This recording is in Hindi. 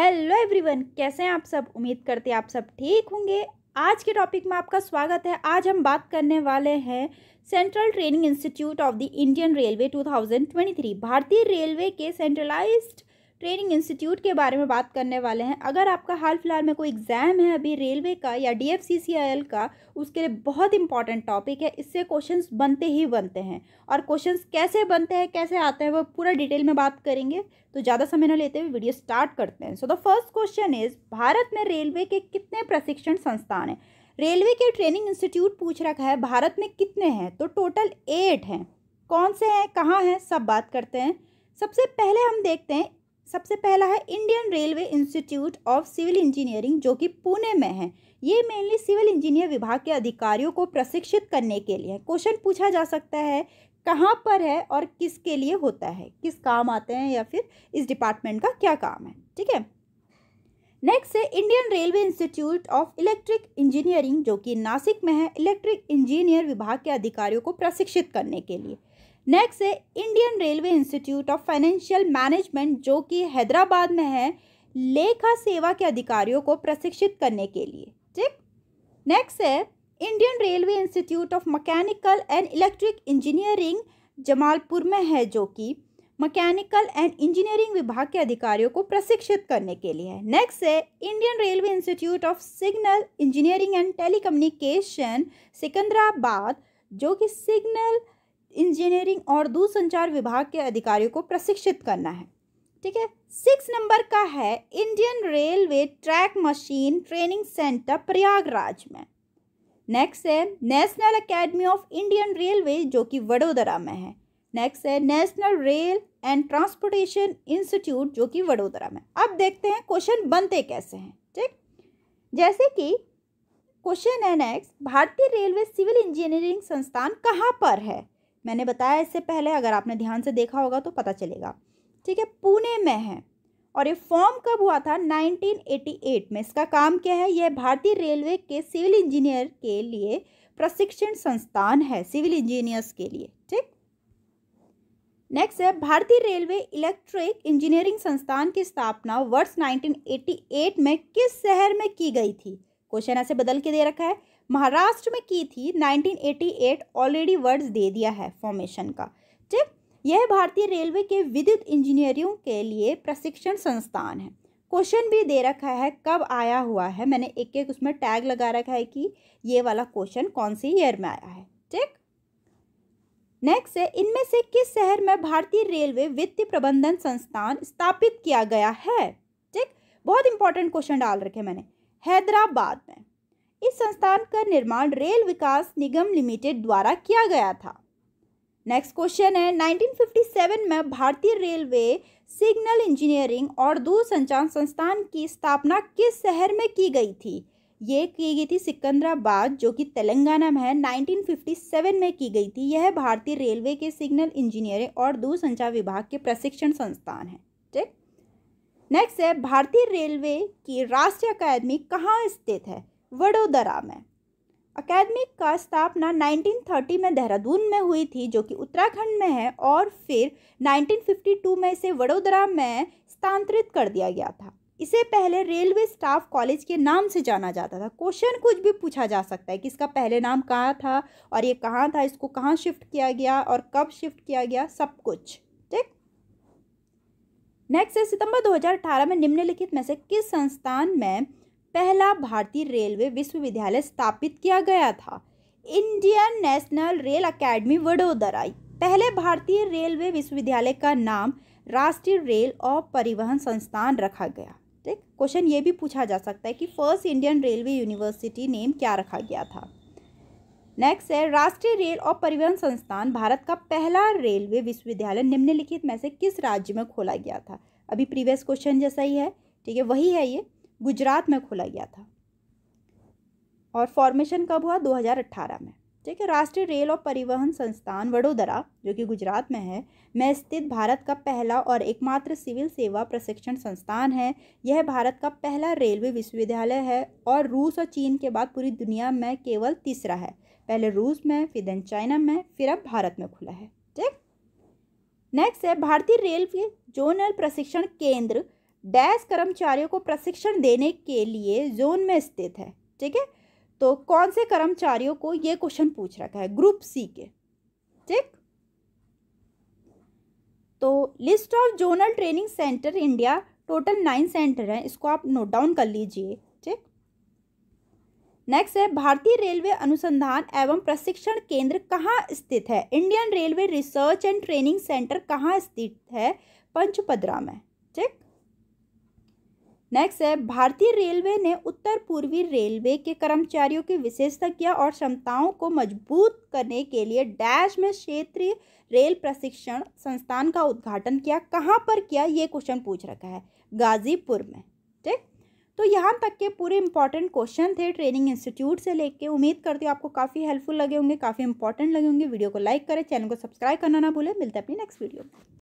हेलो एवरीवन कैसे हैं आप सब उम्मीद करते हैं आप सब ठीक होंगे आज के टॉपिक में आपका स्वागत है आज हम बात करने वाले हैं central training institute of the Indian railway 2023 भारतीय रेलवे के सेंट्रलाइज्ड ट्रेनिंग इंस्टीट्यूट के बारे में बात करने वाले हैं अगर आपका हाल फिलहाल में कोई एग्ज़ाम है अभी रेलवे का या डी का उसके लिए बहुत इंपॉर्टेंट टॉपिक है इससे क्वेश्चंस बनते ही बनते हैं और क्वेश्चंस कैसे बनते हैं कैसे आते हैं वो पूरा डिटेल में बात करेंगे तो ज़्यादा समय न लेते हुए वीडियो स्टार्ट करते हैं so the first question is Bharat में रेलवे के कितने प्रशिक्षण संस्थान हैं रेलवे के ट्रेनिंग इंस्टीट्यूट पूछ रखा है भारत में कितने हैं तो टोटल एट हैं कौन से हैं कहाँ हैं सब बात करते हैं सबसे पहले हम देखते हैं सबसे पहला है Indian railway institute of civil engineering जो कि पुणे में है ये मेनली सिविल इंजीनियर विभाग के अधिकारियों को प्रशिक्षित करने के लिए क्वेश्चन पूछा जा सकता है कहाँ पर है और किसके लिए होता है किस काम आते हैं या फिर इस डिपार्टमेंट का क्या काम है ठीक है नेक्स्ट है Indian railway institute of electric engineering जो कि नासिक में है इलेक्ट्रिक इंजीनियर विभाग के अधिकारियों को प्रशिक्षित करने के लिए नेक्स्ट है Indian railway institute of financial management जो कि हैदराबाद में है लेखा सेवा के अधिकारियों को प्रशिक्षित करने के लिए ठीक नेक्स्ट है Indian railway institute of mechanical and electric engineering Jamalpur में है जो कि मकैनिकल एंड इंजीनियरिंग विभाग के अधिकारियों को प्रशिक्षित करने के लिए है नेक्स्ट है Indian railway institute of signal engineering and telecommunication Secunderabad जो कि सिग्नल इंजीनियरिंग और दूरसंचार विभाग के अधिकारियों को प्रशिक्षित करना है ठीक है सिक्स नंबर का है Indian railway track machine training centre Prayagraj में नेक्स्ट है national academy of Indian railway जो कि वडोदरा में है नेक्स्ट है national rail and transportation institute जो कि वडोदरा में अब देखते हैं क्वेश्चन बनते कैसे हैं ठीक जैसे कि क्वेश्चन है नेक्स्ट भारतीय रेलवे सिविल इंजीनियरिंग संस्थान कहाँ पर है मैंने बताया इससे पहले अगर आपने ध्यान से देखा होगा तो पता चलेगा ठीक है पुणे में है और ये फॉर्म कब हुआ था 1988 में इसका काम क्या है यह भारतीय रेलवे के सिविल इंजीनियर के लिए प्रशिक्षण संस्थान है सिविल इंजीनियर्स के लिए ठीक नेक्स्ट है भारतीय रेलवे इलेक्ट्रिक इंजीनियरिंग संस्थान की स्थापना वर्ष 1988 में किस शहर में की गई थी क्वेश्चन ऐसे बदल के दे रखा है महाराष्ट्र में की थी 1988 ऑलरेडी वर्ड्स दे दिया है फॉर्मेशन का ठीक यह भारतीय रेलवे के विद्युत इंजीनियरों के लिए प्रशिक्षण संस्थान है क्वेश्चन भी दे रखा है कब आया हुआ है मैंने एक एक उसमें टैग लगा रखा है कि ये वाला क्वेश्चन कौन से ईयर में आया है ठीक नेक्स्ट है इनमें से किस शहर में भारतीय रेलवे वित्तीय प्रबंधन संस्थान स्थापित किया गया है ठीक बहुत इंपॉर्टेंट क्वेश्चन डाल रखे मैंने हैदराबाद में इस संस्थान का निर्माण रेल विकास निगम लिमिटेड द्वारा किया गया था नेक्स्ट क्वेश्चन है 1957 में भारतीय रेलवे सिग्नल इंजीनियरिंग और दूरसंचार संस्थान की स्थापना किस शहर में की गई थी ये की गई थी सिकंदराबाद जो कि तेलंगाना में है 1957 में की गई थी यह भारतीय रेलवे के सिग्नल इंजीनियरिंग और दूरसंचार विभाग के प्रशिक्षण संस्थान है ठीक नेक्स्ट है भारतीय रेलवे की राष्ट्रीय अकादमी कहाँ स्थित है वडोदरा में अकेडमी का स्थापना 1930 में देहरादून में हुई थी जो कि उत्तराखंड में है और फिर 1952 में इसे वडोदरा में स्थानांतरित कर दिया गया था इसे पहले रेलवे स्टाफ कॉलेज के नाम से जाना जाता था क्वेश्चन कुछ भी पूछा जा सकता है कि इसका पहले नाम कहाँ था और ये कहाँ था इसको कहाँ शिफ्ट किया गया और कब शिफ्ट किया गया सब कुछ ठीक नेक्स्ट है सितंबर 2018 में निम्नलिखित में से किस संस्थान में पहला भारतीय रेलवे विश्वविद्यालय स्थापित किया गया था Indian national rail academy Vadodara पहले भारतीय रेलवे विश्वविद्यालय का नाम राष्ट्रीय रेल और परिवहन संस्थान रखा गया ठीक क्वेश्चन ये भी पूछा जा सकता है कि first Indian railway university name क्या रखा गया था नेक्स्ट है राष्ट्रीय रेल और परिवहन संस्थान भारत का पहला रेलवे विश्वविद्यालय निम्नलिखित में से किस राज्य में खोला गया था अभी प्रीवियस क्वेश्चन जैसा ही है ठीक है वही है ये गुजरात में खोला गया था और फॉर्मेशन कब हुआ 2018 में ठीक है राष्ट्रीय रेल और परिवहन संस्थान वडोदरा जो कि गुजरात में है में स्थित भारत का पहला और एकमात्र सिविल सेवा प्रशिक्षण संस्थान है यह भारत का पहला रेलवे विश्वविद्यालय है और रूस और चीन के बाद पूरी दुनिया में केवल तीसरा है पहले रूस में फिर देन चाइना में फिर अब भारत में खुला है ठीक नेक्स्ट है भारतीय रेलवे जोनल प्रशिक्षण केंद्र डैश कर्मचारियों को प्रशिक्षण देने के लिए जोन में स्थित है ठीक है तो कौन से कर्मचारियों को ये क्वेश्चन पूछ रखा है ग्रुप सी के ठीक तो list of zonal training centre India total nine centre हैं इसको आप नोट डाउन कर लीजिए ठीक नेक्स्ट है भारतीय रेलवे अनुसंधान एवं प्रशिक्षण केंद्र कहाँ स्थित है Indian railway research and training centre कहाँ स्थित है पंचपद्रा में ठीक नेक्स्ट है भारतीय रेलवे ने उत्तर पूर्वी रेलवे के कर्मचारियों की विशेषता किया और क्षमताओं को मजबूत करने के लिए डैश में क्षेत्रीय रेल प्रशिक्षण संस्थान का उद्घाटन किया कहाँ पर किया ये क्वेश्चन पूछ रखा है गाजीपुर में ठीक तो यहाँ तक के पूरे इंपॉर्टेंट क्वेश्चन थे ट्रेनिंग इंस्टीट्यूट से लेके उम्मीद करती हूँ आपको काफ़ी हेल्पफुल लगे होंगे काफ़ी इंपॉर्टेंट लगे होंगे वीडियो को लाइक करें चैनल को सब्सक्राइब करना ना भूलें मिलते हैं अपनी नेक्स्ट वीडियो में